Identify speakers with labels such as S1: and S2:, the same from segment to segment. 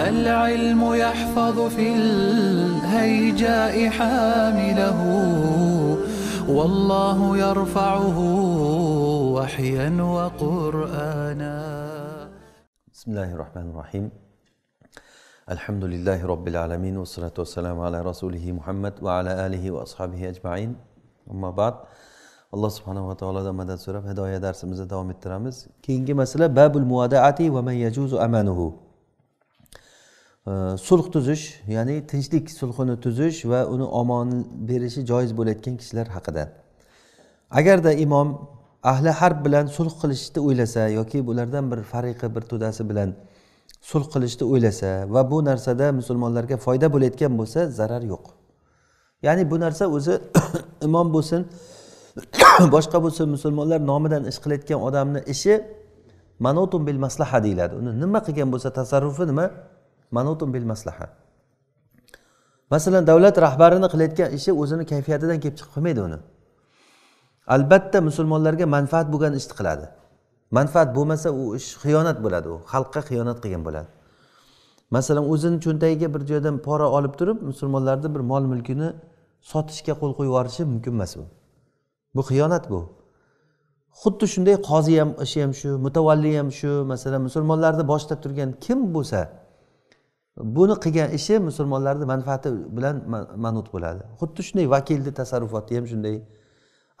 S1: العلم يحفظ في الهيجاء حامله والله يرفعه وحيا وقرآنا بسم الله الرحمن الرحيم الحمد لله رب العالمين والصلاة والسلام على رسوله محمد وعلى آله وأصحابه أجمعين أما بعد alloh subhanava taolodan madad so'rab hidoya darsimizni davom ettiramiz keyingi masala babul muvadaati va man yajuzu amanuhu sulh tuzish ya'ni tinchlik sulhini tuzish va uni omon berishi joiz bo'layotgan kishilar haqida agarda imom ahli harb bilan sulh qilishni o'ylasa yoki ulardan bir fariqi bir to'dasi bilan sulh qilishni o'ylasa va bu narsada musulmonlarga foyda bo'layotgan bo'lsa zarar yo'q ya'ni bu narsa o'zi imom bo'lsin boshqa bo'lsa musulmonlar nomidan ish qilayotgan odamni ishi manotun bil maslaha deyiladi uni nima qilgan bo'lsa tasarrufi nima manotun bil maslaha masalan davlat rahbarini qilayotgan ishi o'zini kayfiyatidan kelib chiqib qilmaydi uni albatta musulmonlarga manfaat bo'lgan ishni qiladi manfaat bo'lmasa u ish xiyonat bo'ladi u xalqqa xiyonat qilgan bo'ladi masalan o'zini cho'ntagiga bir joydan pora olib turib musulmonlarni bir mol mulkini sotishga qo'l qo'yib yuborishi mumkin emas u bu xiyonat bu xuddi shunday qozi ham ishi ham shu mutavalli ham shu masalan musulmonlarni boshida turgan kim bo'lsa buni qilgan ishi musulmonlarni manfaati bilan manut bo'ladi xuddi shunday vakilni tasarrufoti ham shunday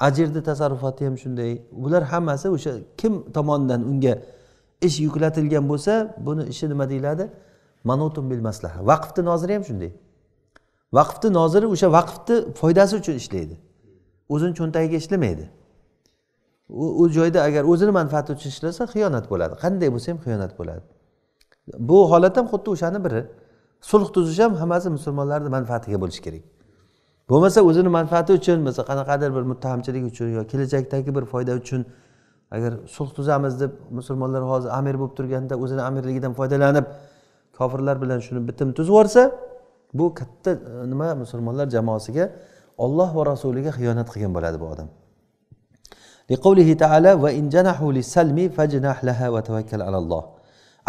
S1: ajirni tasarrufoti ham shunday bular hammasi o'sha kim tomonidan unga ish yuklatilgan bo'lsa buni ishi nima deyiladi manutun bil maslaha vaqfni noziri ham shunday vaqfni noziri o'sha vaqfni foydasi uchun ishlaydi o'zini cho'ntagiga ishlamaydi u joyda agar o'zini manfaati uchun ishlasa xiyonat bo'ladi qanday bo'lsa ham xiyonat bo'ladi bu holat ham xuddi o'shani biri sulh tuzish ham hammasi musulmonlarni manfaatiga bo'lishi kerak bo'lmasa o'zini manfaati uchun bo'lsa qanaqadir bir muttahamchilik uchun yo kelajakdagi bir foyda uchun agar sulh tuzamiz deb musulmonlar hozir amir bo'lib turganda o'zini amirligidan foydalanib kofirlar bilan shuni bitim tuzib yuborsa bu katta e, nima musulmonlar jamoasiga olloh va rasuliga xiyonat qilgan bo'ladi bu odam taala va lisalmi fajnah laha va alalloh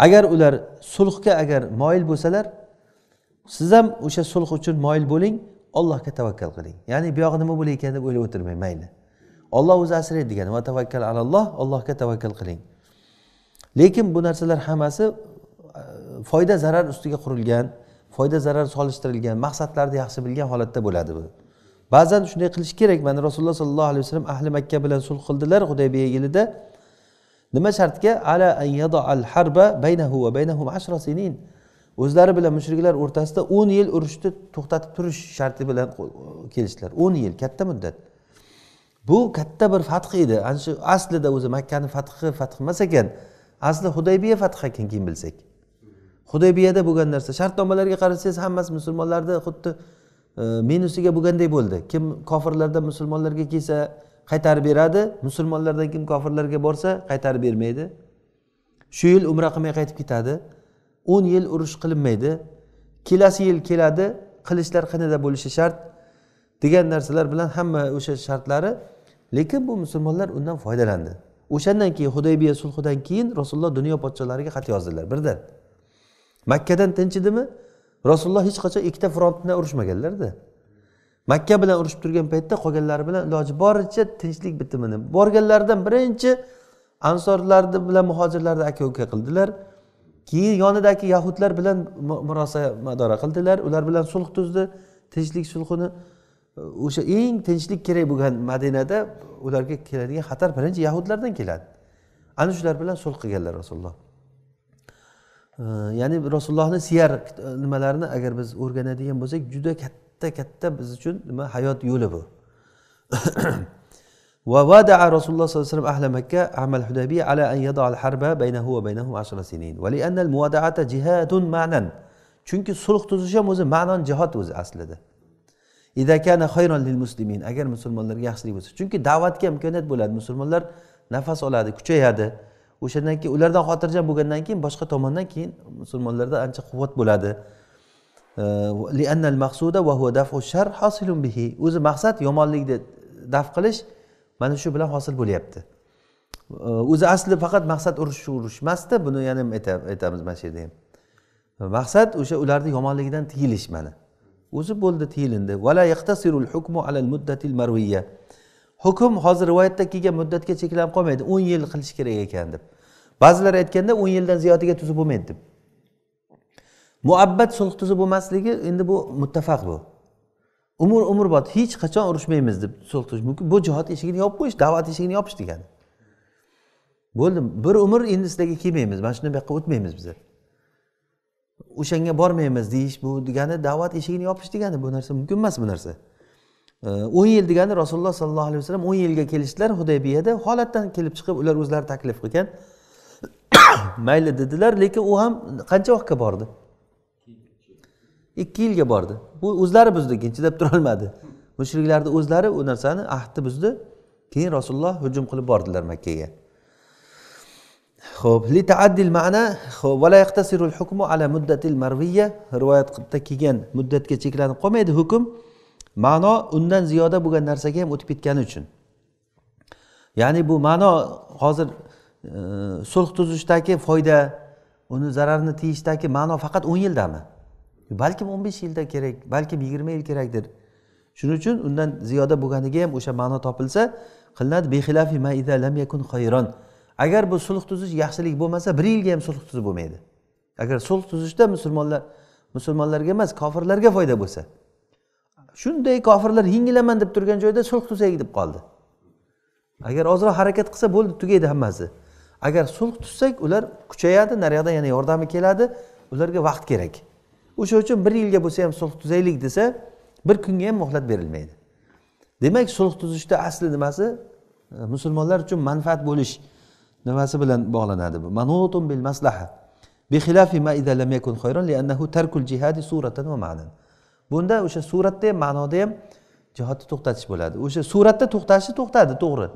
S1: agar ular sulhga agar moyil bo'lsalar siz ham o'sha sulh uchun moyil bo'ling ollohga tavakkal qiling ya'ni buyog'i nima bo'lar ekan deb o'ylab o'tirmang mayli olloh o'zi asraydi degani va tavakkal alalloh allohga tavakkal qiling lekin bu narsalar hammasi e, foyda zarar ustiga qurilgan foyda zarar solishtirilgan maqsadlarni yaxshi bilgan holatda bo'ladi bu ba'zan shunday qilish kerak mana rasululloh sollallohu alayhi vasallam ahli makka bilan sulh qildilar hudaybiya yilida nima shartga ala an al harba baynahu va baynahum ashra sinin o'zlari bilan mushriklar o'rtasida o'n yil urushni to'xtatib turish sharti bilan kelishdilar o'n yil katta muddat bu katta bir fath edi ana shu aslida o'zi makkani fathi fath emas ekan asli hudaybiya fathi ekan keyin bilsak hudaybiyada bo'lgan narsa shartnomalarga qarasangiz hammasi musulmonlarni xuddi minusiga bo'lganday bo'ldi kim kofirlardan musulmonlarga kelsa qaytarib beradi musulmonlardan kim kofirlarga borsa qaytarib bermaydi shu yil umra qilmay qaytib ketadi o'n yil urush qilinmaydi kelasi yil keladi qilichlar qinida bo'lishi shart degan narsalar bilan hamma o'sha shartlari lekin bu musulmonlar undan foydalandi o'shandan keyin hudaybiya sulhidan keyin rasululloh dunyo podsholariga xat yozdilar birdan makkadan tinchidimi rasululloh hech qachon ikkita front bilan urushmaganlarda makka bilan urushib turgan paytda qolganlari bilan iloji boricha tinchlik bitimini borganlaridan birinchi ansorlarni bilan muhojirlarni aka uka qildilar keyin yonidagi yahudlar bilan murosa madora qildilar ular bilan sulh tuzdi tinchlik sulhini o'sha eng tinchlik kerak bo'lgan madinada ularga keladigan xatar birinchi yahudlardan keladi ana shular bilan sulh qilganlar rasululloh ya'ni rasulullohni siyar e, nimalarini agar biz o'rganadigan bo'lsak juda katta katta biz uchun nima hayot yo'li bu va vadaa rasululloh sollallohu alayhi vasallam ahli makka amal hudabiy ala an yada al harba baynahu va baynahum ashra sinin va li anna al muwadaata jihadun ma'nan chunki sulh tuzish ham o'zi ma'non jihod o'zi aslida ida kana khayron lil muslimin agar musulmonlarga yaxshilik bo'lsa chunki da'vatga imkoniyat bo'ladi musulmonlar nafas oladi kuchayadi o'shandan keyin ulardan xotirjam bo'lgandan keyin boshqa tomondan keyin musulmonlarda ancha quvvat bo'ladi o'zi maqsad yomonlikni daf qilish mana shu bilan hosil bo'lyapti o'zi asli faqat maqsad urush urush emasda buni yana aytamiz mana shu yerda ham maqsad o'sha ularni yomonligidan tiyilish mana o'zi bo'ldi tiyilindi hukmu muddatil hukm hozir rivoyatda kelgan muddatga cheklanib qolmaydi o'n yil qilish kerak ekan deb ba'zilar aytganda o'n yildan ziyodiga tuzib bo'lmaydi deb muabbat sulh tuzi bo'lmasligi endi bu muttafaq bu umr umrbod hech qachon urushmaymiz deb sulh tuzish mumkin bu jihod eshigini yopib qo'yish da'vat eshigini yopish degani bo'ldi bir umr endi sizlarga kelmaymiz mana shunday bu yoqqa o'tmaymiz biza o'shanga bormaymiz deyish bu degani da'vat eshigini yopish degani bu narsa mumkin emas bu narsa o'n yil degani rasululloh sollallohu alayhi vasallam o'n yilga kelishdilar hudaybiyada holatdan kelib chiqib ular o'zlari taklif qilgan mayli dedilar lekin u ham qancha vaqtga bordi ikki yilga bordi bu o'zlari buzdi keyin chidab turolmadi mushriklarni o'zlari u narsani ahdni buzdi keyin rasululloh hujum qilib bordilar makkaga ho'p li taaddil ma'na vala hukmu ala muddatil marviya rivoyatda kelgan muddatga cheklanib qolmaydi hukm ma'no undan ziyoda bo'lgan narsaga ham o'tib ketgani uchun ya'ni bu ma'no hozir e, sulh tuzishdagi foyda uni zararni tiyishdagi ma'no faqat o'n yildami balkim o'n besh yilda kerak balkim yigirma yil kerakdir shuning uchun undan ziyoda bo'lganiga ham o'sha ma'no topilsa qilinadi agar bu sulh tuzish yaxshilik bo'lmasa bir yilga ham sulh tuzib bo'lmaydi agar sulh tuzishda musulmonlar musulmonlarga emas kofirlarga foyda bo'lsa shunday kofirlar yengilaman deb turgan joyda sulh tuzaylik deb qoldi agar ozroq harakat qilsa bo'ldi tugaydi hammasi agar sulh tuzsak ular kuchayadi nariyoqdan yana yordami keladi ularga vaqt kerak o'sha uchun bir yilga bo'lsa ham sulh tuzaylik desa bir kunga ham muhlat berilmaydi demak sulh tuzishda asli nimasi e, musulmonlar uchun manfaat bo'lish nimasi bilan bog'lanadi bu manutum bil maslaha بخلاف ما إذا yakun يكن liannahu tarkul ترك suratan صورة ma'nan bunda o'sha suratda ham ma'noda ham jihodni to'xtatish bo'ladi o'sha suratda to'xtashi to'xtadi to'g'ri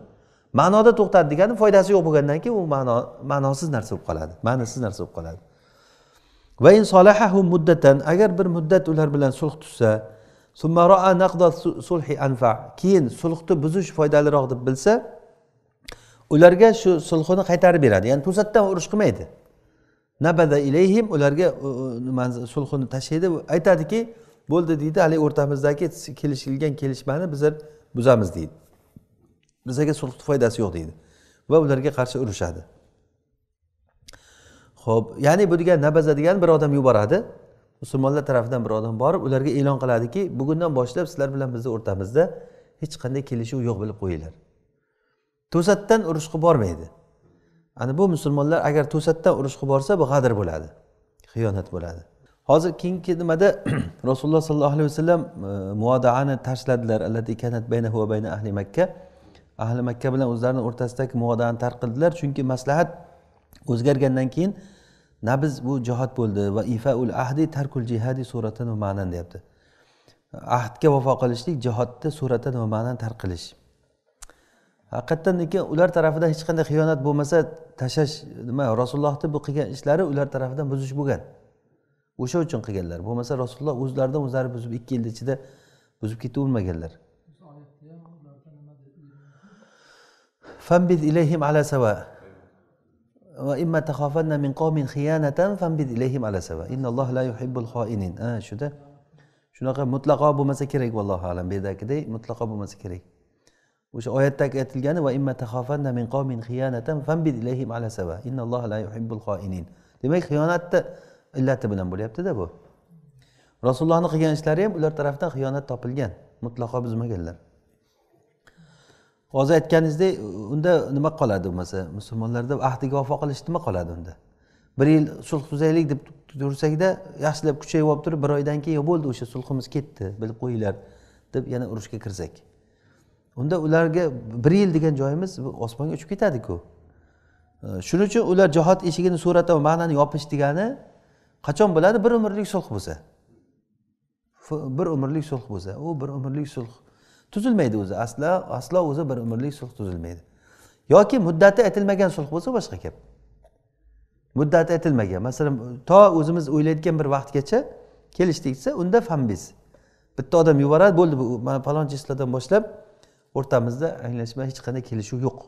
S1: ma'noda to'xtadi degani foydasi yo'q bo'lgandan keyin u ma'no ma'nosiz narsa bo'lib qoladi ma'nisiz narsa bo'lib qoladi va in solahahu muddatan agar bir muddat ular bilan sulh tutsa sulhi anfa keyin sulhni buzish foydaliroq deb bilsa ularga shu sulhini qaytarib beradi ya'ni to'satdan urush qilmaydi nabada ilayhim ularga sulhini tashlaydi aytadiki bo'ldi deydi haligi o'rtamizdagi kelishilgan kelishmani bizlar er buzamiz deydi bizlarga sulhni foydasi yo'q deydi va ularga qarshi urushadi ho'p ya'ni bu degani nabaza degani bir odam yuboradi musulmonlar tarafidan bir odam borib ularga e'lon qiladiki bugundan boshlab sizlar bilan bizni o'rtamizda hech qanday kelishuv yo'q bilib qo'yinglar to'satdan urush qilib bormaydi ana bu musulmonlar agar to'satdan urush qilib borsa bu g'adr bo'ladi xiyonat bo'ladi hozir keyingi nimada rasululloh sollallohu alayhi vasallam e, muodaani tashladilar va ahli makka ahli makka bilan o'zlarini o'rtasidagi muodani tark qildilar chunki maslahat o'zgargandan keyin nabiz bu jihod bo'ldi va ifaul ahdi tarkul jihadi suratan va ma'nan deyapti ahdga vafo qilishlik jihodni suratan va ma'nan tark qilish haqiqatdan lekin ular tarafidan hech qanday xiyonat bo'lmasa tashlash nima rasulullohni bu qilgan ishlari ular tarafidan buzish bo'lgan o'sha uchun qilganlar bo'lmasa rasululloh o'zlaridan o'zlari buzib ikki yilni ichida buzib ketavermaganlar فانبذ إليهم على سواء وإما تخافن من قوم خيانة فانبذ إليهم على سواء إن الله لا يحب الخائنين آه شو ده shunaqa mutlaqo bo'lmasa kerak vallohu alam bu yerdagiday mutlaqo bo'lmasa kerak o'sha oyatdagi aytilgani va imma tahofanna min qawmin xiyanatan fanbid ilayhim ala sava innalloha la yuhibbul xoinin demak xiyonatni illati bilan bo'lyaptida bu rasulullohni qilgan ishlari ham ular tarafidan xiyonat topilgan mutlaqo buzmaganlar hozir aytganingizdek unda nima qoladi bo'lmasa musulmonlarda ahdiga vafo qilish nima qoladi unda bir yil sulh tuzaylik deb tursakda yaxshilab kuchayib olib turib bir oydan keyin bo'ldi o'sha sulhimiz ketdi bilib qo'yinglar deb yana urushga kirsak unda ularga bir yil degan joyimiz osmonga uchib ketadiku shuning uchun ular jihod eshigini surata va ma'nani yopish degani qachon bo'ladi bir umrlik sulh bo'lsa bir umrlik sulh bo'lsa u bir umrlik sulh tuzilmaydi o'zi aslo aslo o'zi bir umrlik sulh tuzilmaydi yoki muddati aytilmagan sulh bo'lsa boshqa gap muddati aytilmagan masalan to o'zimiz o'ylayotgan bir vaqtgacha kelishdik desa unda fambiz bitta odam yuboradi bo'ldi bu mana falonchi yillardan boshlab o'rtamizda anglashma hech qanday kelishuv yo'q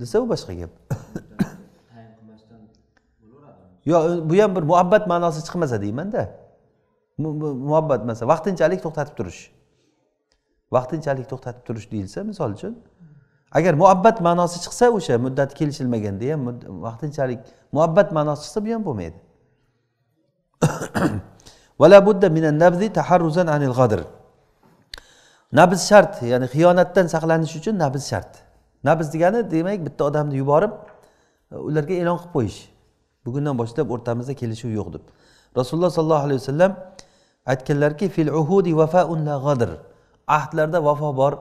S1: desa u boshqa gap yo bu ham bir muhabbat ma'nosi chiqmasa deymanda muhabbat masa vaqtinchalik to'xtatib turish vaqtinchalik to'xtatib turish deyilsa misol uchun agar muhabbat ma'nosi chiqsa o'sha muddati kelishilmaganda ham vaqtinchalik muhabbat ma'nosi chiqsa bu ham bo'lmaydi budda minan anil nabz shart ya'ni xiyonatdan saqlanish uchun nabz shart nabz degani demak bitta odamni yuborib ularga e'lon qilib qo'yish bugundan boshlab o'rtamizda kelishuv yo'q deb rasululloh sollallohu alayhi vasallam aytganlarki fil uhudi vafa unla g'adr ahdlarda vafo bor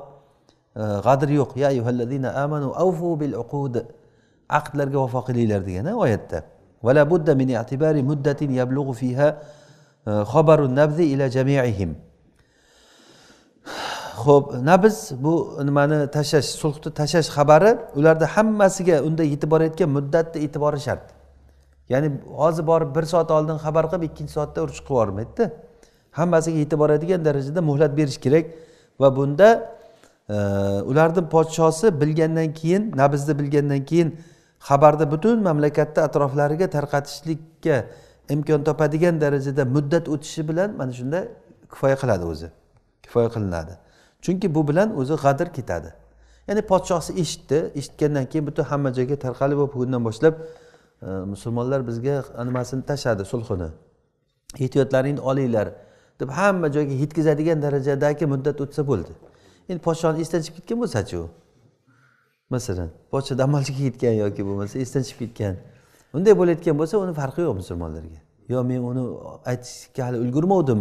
S1: e, g'adir yo'q ya ayyuhallazina amanu avfu bil uqud ahdlarga vafo qilinglar degan oyatda vala budda min i'tibari muddatin يبلغ fiha خبر e, nabzi ila jami'ihim ho'p nabz bu nimani tashlash sulhni tashlash xabari ularda hammasiga unda yetib borayotgan muddatni e'tibori shart ya'ni hozir borib bir soat oldin xabar qilib ikkinchi soatda urush qilib yubormaydida hammasiga yetib boradigan darajada muhlat berish kerak va bunda e, ularni podshosi bilgandan keyin nabizni bilgandan keyin xabarni butun mamlakatda atroflariga tarqatishlikka imkon topadigan darajada muddat o'tishi bilan mana shunda kifoya qiladi o'zi kifoya qilinadi chunki bu bilan o'zi g'adir ketadi ya'ni podshosi eshitdi eshitgandan keyin butun hamma joyga tarqalib bugundan boshlab musulmonlar bizga nimasini tashladi sulhini ehtiyotlaringni olinglar deb hamma joyga yetkazadigan darajadagi muddat o'tsa bo'ldi endi podshoni esdan chiqib ketgan bo'lsachi u masalan podsha olishga ketgan yoki bo'lmasa esdan chiqib ketgan unday bo'layotgan bo'lsa uni farqi yo'q musulmonlarga yo men uni aytishga hali ulgurmovdim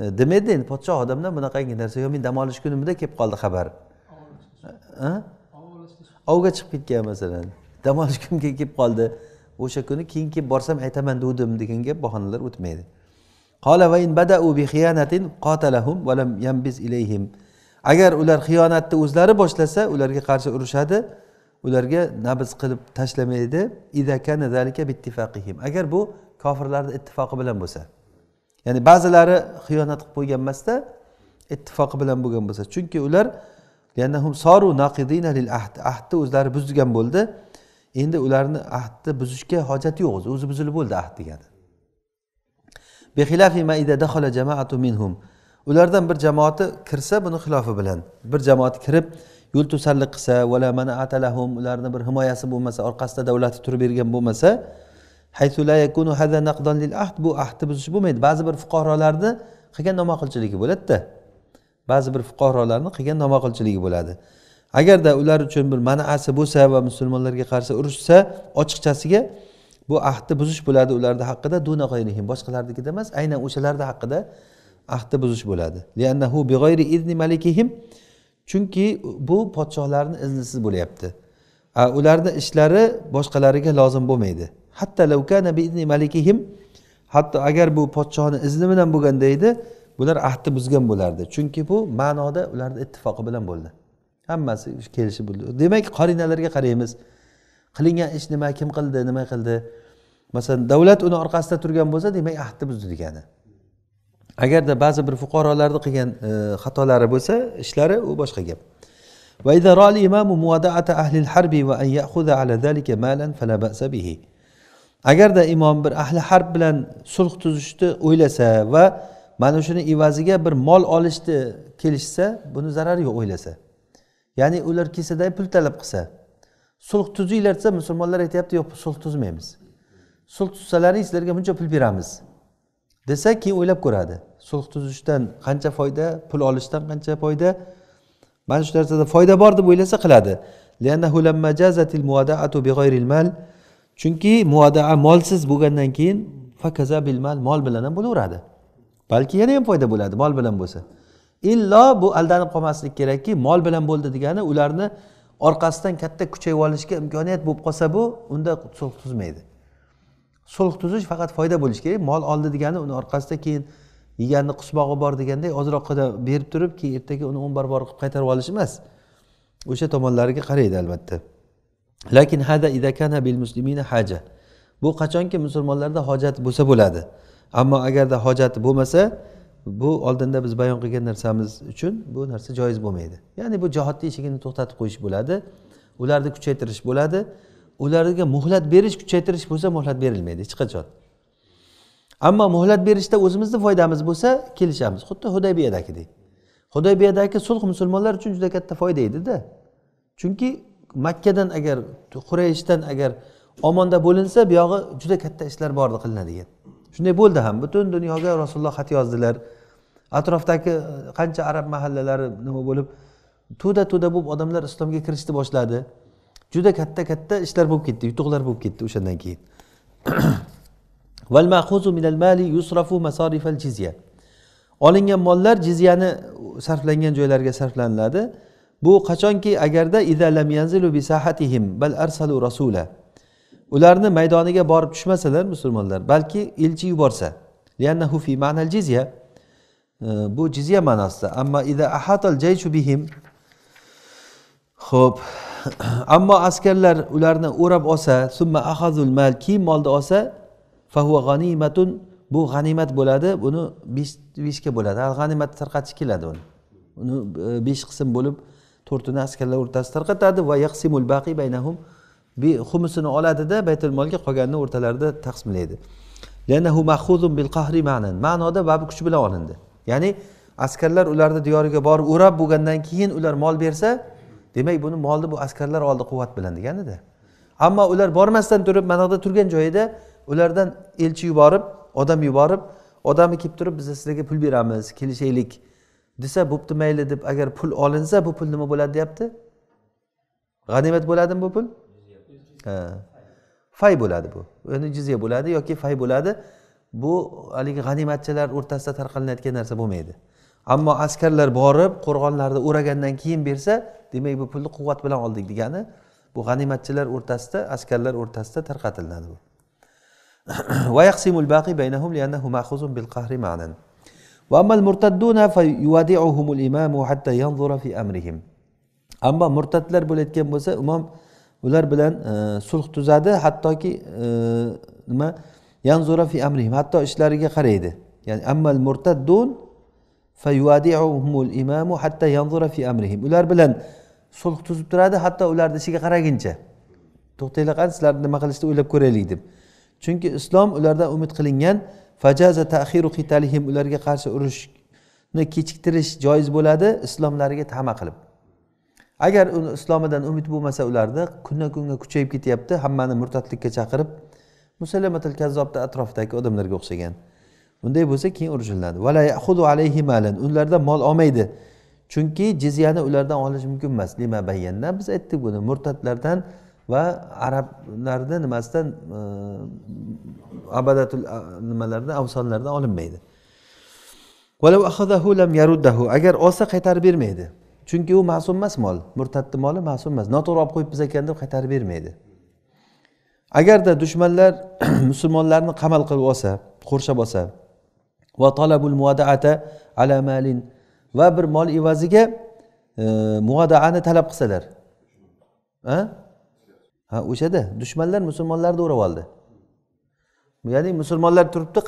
S1: e, demaydi endi podshoh odamdan bunaqangi narsa yo men dam olish kunimda kelib qoldi xabar ovga chiqib ketgan masalan dam olish kunga kelib qoldi o'sha kuni keyin kelib borsam aytaman degandim degan gap bahonalar o'tmaydi agar ular xiyonatni o'zlari boshlasa ularga qarshi urushadi ularga nabz qilib tashlamaydi agar bu kofirlarni ittifoqi bilan bo'lsa ya'ni ba'zilari xiyonat qilib qo'ygan emasda ittifoqi bilan bo'lgan bo'lsa chunki ular ahdni o'zlari buzgan bo'ldi endi ularni ahdni buzishga hojat yo'q o'zi o'zi buzilib bo'ldi ahd degani ulardan bir jamoati kirsa buni xilofi bilan bir jamoati kirib yo'l to'sarlik qilsa vala mana atalahum ularni bir himoyasi bo'lmasa orqasida davlati turib bergan bo'lmasa bu ahdni buzish bo'lmaydi ba'zi bir fuqarolarni qilgan noma'qulchiligi bo'ladida ba'zi bir fuqarolarni qilgan noma'qulchiligi bo'ladi agarda ular uchun bir manasi bo'lsa va musulmonlarga qarshi urushsa ochiqchasiga bu ahdni buzish bo'ladi ularni haqida boshqalarnikida emas aynan o'shalarni haqida ahdni buzish bo'ladi liannahu izni malikihim chunki bu podshohlarni iznisiz bo'lyapti ularni ishlari boshqalariga lozim bo'lmaydi hatto malikihim hatto agar bu podshohni izni bilan bo'lganda edi bular ahdni buzgan bo'lardi chunki bu ma'noda ularni ittifoqi bilan bo'ldi hammasi kelishib demak qorinalarga qaraymiz qilingan ish nima kim qildi nima qildi masalan davlat uni orqasida turgan bo'lsa demak ahdni buzdi degani agarda ba'zi bir fuqarolarni qilgan e, xatolari bo'lsa ishlari u boshqa gap agarda imom bir ahli harb bilan sulh tuzishni o'ylasa va mana shuni evaziga bir mol olishni kelishsa buni zarari yo'q o'ylasa ya'ni ular kelsada pul talab qilsa sulh tuzinglar desa musulmonlar aytyapti yo'q sulh tuzmaymiz sulh tuzsalaring sizlarga buncha pul beramiz desa keyin o'ylab ko'radi sulh tuzishdan qancha foyda pul olishdan qancha foyda mana shu narsada foyda bor deb o'ylasa qiladi chunki muadaa molsiz bo'lgandan keyin fakaza bilmal mol bilan ham bo'laveradi balki yana ham foyda bo'ladi mol bilan bo'lsa illo bu aldanib qolmaslik kerakki mol bilan bo'ldi degani ularni orqasidan katta kuchayib olishga imkoniyat bo'lib qolsa bu unda sulh tuzmaydi sulh tuzish faqat foyda bo'lishi kerak mol oldi degani uni orqasida keyin yeganni qusmog'i bor deganday ozroqqina berib turib keyin ertaga uni o'n barobar qilib qaytarib olish emas o'sha tomonlariga qaraydi albatta lakin hada idakana bil muslimina haja bu qachonki musulmonlarda hojat bo'lsa bo'ladi ammo agarda hojati bo'lmasa bu oldinda biz bayon qilgan narsamiz uchun bu narsa joiz bo'lmaydi ya'ni bu jihodni eshigini to'xtatib qo'yish bo'ladi ularni kuchaytirish bo'ladi ularga muhlat berish kuchaytirish bo'lsa muhlat berilmaydi hech qachon ammo muhlat berishda o'zimizni foydamiz bo'lsa kelishamiz xuddi hudaybiyadagidek hudaybiyadagi sulh musulmonlar uchun juda katta foyda edida chunki makkadan agar qurayshdan agar omonda bo'linsa buyog'i juda katta ishlar bor edi qilinadigan shunday bo'ldi ham butun dunyoga rasululloh xat yozdilar atrofdagi e, qancha arab mahallalari nima bo'lib to'da to'da bo'lib odamlar islomga kirishni boshladi juda katta katta ishlar bo'lib ketdi yutuqlar bo'lib ketdi o'shandan keyin olingan mollar jizyani sarflangan joylariga sarflaniladi bu qachonki agarda ularni maydoniga borib tushmasalar musulmonlar balki elchi yuborsa fi ma'nal jizya bu jizya ma'nosida ammo ida ahatal jayshu bihim ho'p ammo askarlar ularni o'rab olsa summa ahazul mal kiyim molni olsa fahu g'animatun bu g'animat bo'ladi buni besh beshga bo'ladi g'animatni tarqatish keladi uni uni e, besh qism bo'lib to'rtini askarlar o'rtasida tarqatadi va yaqsimul baqi baynahum xumusini oladida baytul molga qolganini o'rtalarida taqsimlaydi ma'noda babi kuch bilan olindi ya'ni askarlar ularni diyoriga borib o'rab bo'lgandan keyin ular mol bersa demak buni molni bu askarlar oldi quvvat bilan deganida ammo ular bormasdan turib mana buyoqda turgan joyida ulardan elchi yuborib odam yuborib odami kelib turib biz sizlarga pul beramiz kelishaylik desa bo'pti mayli deb agar pul olinsa bu pul nima bo'ladi deyapti g'animat bo'ladimi bu pul fay bo'ladi bu endi jizya bo'ladi yoki fay bo'ladi bu haligi g'animatchilar o'rtasida tarqalinayotgan narsa bo'lmaydi ammo askarlar borib qo'rg'onlarni o'ragandan keyin bersa demak bu pulni quvvat bilan oldik degani bu g'animatchilar o'rtasida askarlar o'rtasida tarqatiladi bu ammo murtadlar bo'layotgan bo'lsa imom ular bilan e, sulh tuzadi hattoki e, nima yanzura fi amrihim hatto ishlariga qaraydi ya'ni ammal murtaddun imamu hatta yanzura fi amrihim ular bilan sulh tuzib turadi hatto ularni ishiga qaraguncha to'xtanglar qani sizlar nima qilishni o'ylab ko'raylik deb chunki islom ulardan umid qilingan fajaza taxiru qitalihim ularga qarshi urushni kechiktirish joiz bo'ladi islomlariga tama qilib agar uni islomidan umid bo'lmasa ularda kundan kunga kuchayib ketyapti hammani murtadlikka chaqirib musalamatil kazzobni atrofidagi odamlarga o'xshagan bunday bo'lsa keyin urushiladi ulardan mol olmaydi chunki jizyani ulardan olish mumkin emas lima bayyanna biz aytdik buni murtadlardan va arablarni nimasidan e, abadatul nimalardan avsonlardan olinmaydi agar olsa qaytarib bermaydi chunki u ma'sum emas mol murtadni moli ma'sum emas noto'g'ri olib qo'yibmiz ekan deb qaytarib bermaydi agarda dushmanlar musulmonlarni qamal qilib olsa qurshab olsa va talabul muadaata ala malin va bir mol evaziga e, muadaani talab qilsalar ha ha o'shada dushmanlar musulmonlarni o'rab oldi ya'ni musulmonlar turibdi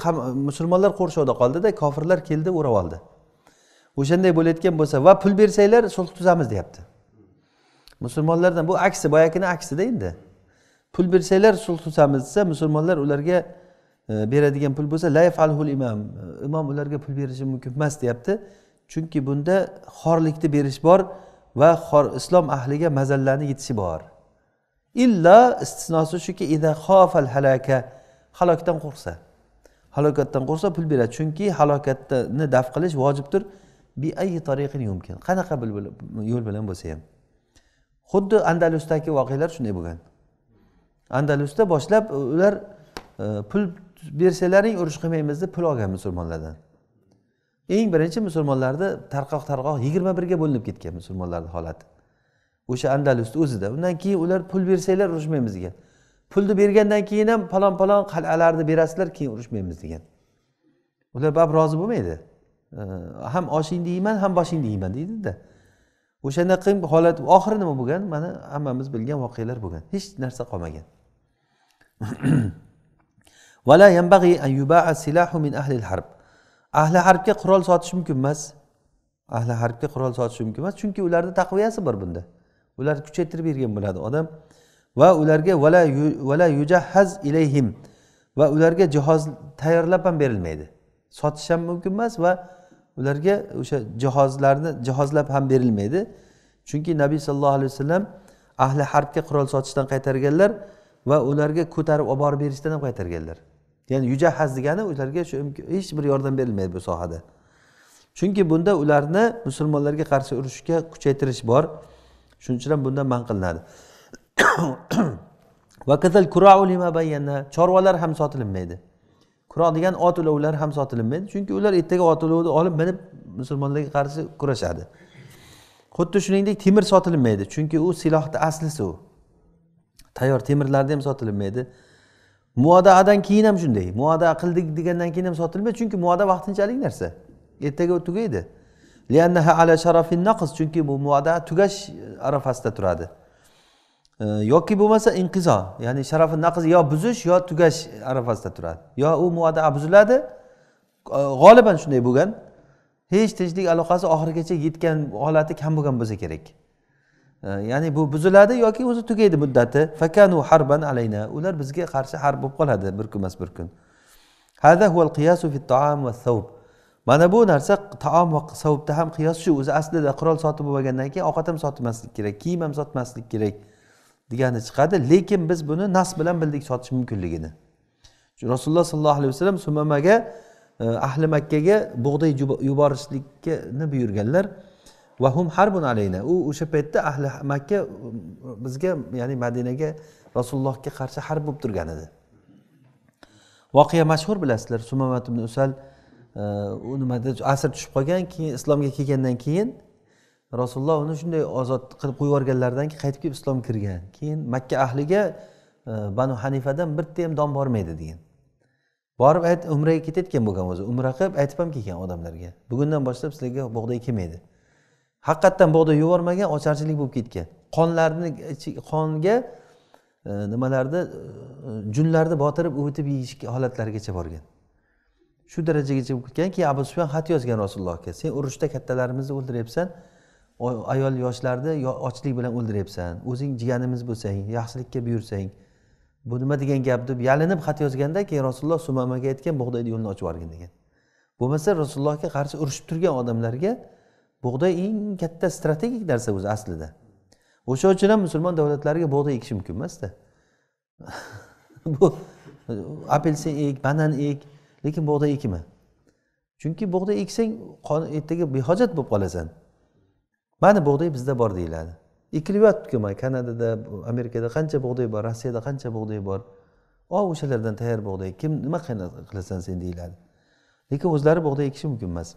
S1: musulmonlar qo'rshovda qoldida kofirlar keldi o'rab oldi o'shanday bo'layotgan bo'lsa va pul bersanglar sulh tuzamiz deyapti musulmonlardan bu aksi boyagini aksida endi pul bersanglar sulh tuzamiz desa musulmonlar ularga e, beradigan pul bo'lsa layf falhul imom e, imom ularga pul berishi mumkin emas deyapti chunki bunda xorlikni berish bor va xor islom ahliga mazallani yetishi bor illo istisnosi shuki ida xofal halaka halokdan qo'rqsa halokatdan qo'rqsa pul beradi chunki halokatni daf qilish vojibdir bi qanaqa yo'l bilan bo'lsa ham xuddi andalusdagi voqealar shunday bo'lgan andalusda boshlab e, ular e, pul bersalaring urush qilmaymiz deb pul olgan musulmonlardan eng birinchi musulmonlarni tarqoq tarqoq yigirma birga bo'linib ketgan musulmonlarni holati o'sha andalusni o'zida undan keyin ular pul bersanglar urushmaymiz degan pulni bergandan keyin ham palon palon qal'alarni berasizlar keyin urushmaymiz degan ular baribir rozi bo'lmaydi ham oshingni yeyman ham boshingni yeyman deydida o'shanaqa holat oxiri nima bo'lgan mana hammamiz bilgan voqealar bo'lgan hech narsa qolmagan silahu min ahli harb ahli harbga qurol sotish mumkin emas ahli harbga qurol sotish mumkin emas chunki ularni taqviyasi bor bunda ular kuchaytirib bergan bo'ladi odam va ularga vala vala yujahhaz ilayhim va ularga jihoz tayyorlab ham berilmaydi sotish ham mumkin emas va ularga o'sha jihozlarni jihozlab ham berilmaydi chunki nabiy sallallohu alayhi vasallam ahli harbga qurol sotishdan qaytarganlar va ularga ko'tarib olib borib berishdan ham qaytarganlar ya'ni yujahaz degani ularga shu hech bir yordam berilmaydi bu sohada chunki bunda ularni musulmonlarga qarshi urushga kuchaytirish bor shuning uchun ham bundan man qilinadi chorvalar ham sotilinmaydi degan ot ulovlar ham sotilinmaydi chunki ular ertaga ot ulovni olib minib musulmonlarga qarshi kurashadi xuddi shuningdek temir sotilinmaydi chunki u silohni aslisi u tayyor temirlarni ham sotilinmaydi muodaadan keyin ham shunday muoda qildik degandan keyin ham sotilmaydi chunki muoda vaqtinchalik narsa ertaga tugaydi ala chunki bu muoda tugash arafasida turadi yoki bo'lmasa inqizo ya'ni sharafi naqz yo buzish yo tugash arafasida turadi yo u muadaa buziladi g'oliban shunday bo'lgan hech tinchlik aloqasi oxirigacha yetgan holati kam bo'lgan bo'lsa kerak ya'ni bu buziladi yoki o'zi tugaydi muddati fakanu harban alayna ular bizga qarshi harb bo'lib qoladi bir kun emas bir kun taam mana bu narsa taom va savbda ham qiyos shu o'zi aslida qurol sotib bo'lmagandan keyin ovqat ham sotmaslik kerak kiyim ham sotmaslik kerak degani chiqadi lekin biz buni nas bilan bildik sotish mumkinligini rasululloh sollallohu alayhi vasallam sumamaga e, ahli makkaga bug'doy yuborishlikni buyurganlar vahum harbun alayna u o'sha paytda ahli makka bizga ya'ni madinaga rasulullohga qarshi harb bo'lib turgan edi voqea mashhur bilasizlar sumamat ibn usal e, u nimada asr tushib qolgan keyin islomga kelgandan keyin rasululloh uni shunday ozod qilib qo'yib yuborganlaridan keyin qaytib kelib islomga kirgan keyin makka ahliga e, banu hanifadan bitta ham don bormaydi degan borib ayt umraga ketayotgan bo'lgan o'zi umra qilib aytib ham kelgan odamlarga bugundan boshlab sizlarga bug'doy kelmaydi haqiqatdan bug'doy yubormagan ocharchilik bo'lib ketgan qonlarni qonga e, nimalarni e, junlarni botirib o'tib yeyish holatlarigacha borgan shu darajagacha bo'lib ketgan keyin abu sufyan xat yozgan rasulullohga sen urushda kattalarimizni o'ldiryapsan ayol yoshlarni ochlik bilan o'ldiryapsan o'zing jiyanimiz bo'lsang yaxshilikka buyursang bu nima degan gap deb yalinib xat yozganda keyin rasululloh sumamaga aytgan bug'doyni yo'lini ochib yuborgin degan bo'lmasa rasulullohga qarshi urushib turgan odamlarga bug'doy eng katta strategik narsa o'zi aslida o'sha uchun ham musulmon davlatlariga bug'doy ekish mumkin emasda bu apelsin ek banan ek lekin bug'doy ekma chunki bug'doy eksang ertaga behojat bo'lib qolasan mana bug'doy bizda bor deyiladi ekilib yotibdiku mana kanadada amerikada qancha bug'doy bor rossiyada qancha bug'doy bor o oh, o'shalardan tayyor bug'doy kim nima qilasan sen deyiladi lekin o'zlari bug'doy ekishi mumkin emas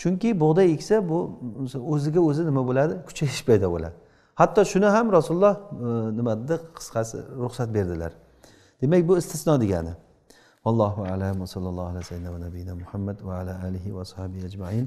S1: chunki bug'doy eksa bu o'ziga o'zi nima bo'ladi kuchayish paydo bo'ladi hatto shuni ham rasululloh e, nima dedi qisqasi ruxsat berdilar demak bu istisno degani allohu alam va sallallohu alayhi va nabiyina muhammad va ala alihi va ashabi ajmain